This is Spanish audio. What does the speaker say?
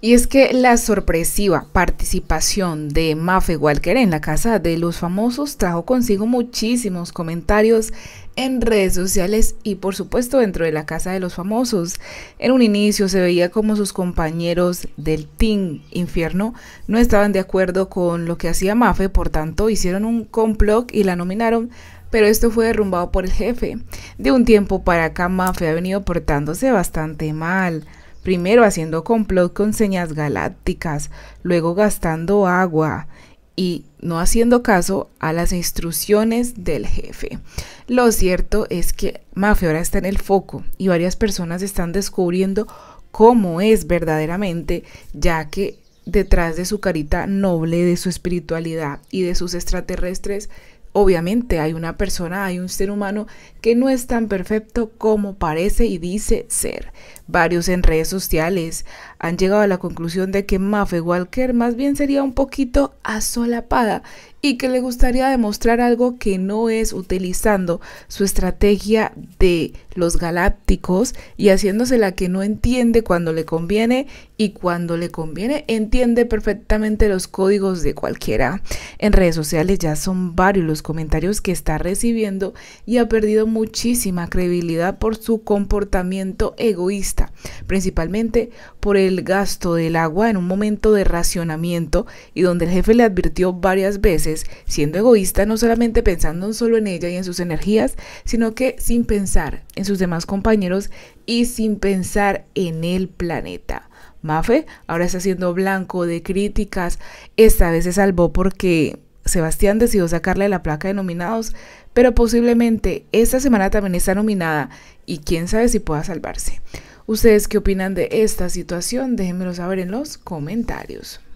Y es que la sorpresiva participación de Mafe Walker en la Casa de los Famosos trajo consigo muchísimos comentarios en redes sociales y por supuesto dentro de la Casa de los Famosos. En un inicio se veía como sus compañeros del Team Infierno no estaban de acuerdo con lo que hacía Mafe, por tanto hicieron un complot y la nominaron pero esto fue derrumbado por el jefe. De un tiempo para acá Mafe ha venido portándose bastante mal primero haciendo complot con señas galácticas, luego gastando agua y no haciendo caso a las instrucciones del jefe. Lo cierto es que Mafia ahora está en el foco y varias personas están descubriendo cómo es verdaderamente, ya que detrás de su carita noble, de su espiritualidad y de sus extraterrestres Obviamente hay una persona, hay un ser humano que no es tan perfecto como parece y dice ser. Varios en redes sociales han llegado a la conclusión de que Maffe Walker más bien sería un poquito asolapada y que le gustaría demostrar algo que no es utilizando su estrategia de los galácticos y haciéndose la que no entiende cuando le conviene y cuando le conviene entiende perfectamente los códigos de cualquiera. En redes sociales ya son varios los comentarios que está recibiendo y ha perdido muchísima credibilidad por su comportamiento egoísta, principalmente por el gasto del agua en un momento de racionamiento y donde el jefe le advirtió varias veces siendo egoísta, no solamente pensando solo en ella y en sus energías, sino que sin pensar en sus demás compañeros y sin pensar en el planeta. Mafe ahora está siendo blanco de críticas. Esta vez se salvó porque Sebastián decidió sacarle la placa de nominados, pero posiblemente esta semana también está nominada y quién sabe si pueda salvarse. ¿Ustedes qué opinan de esta situación? Déjenmelo saber en los comentarios.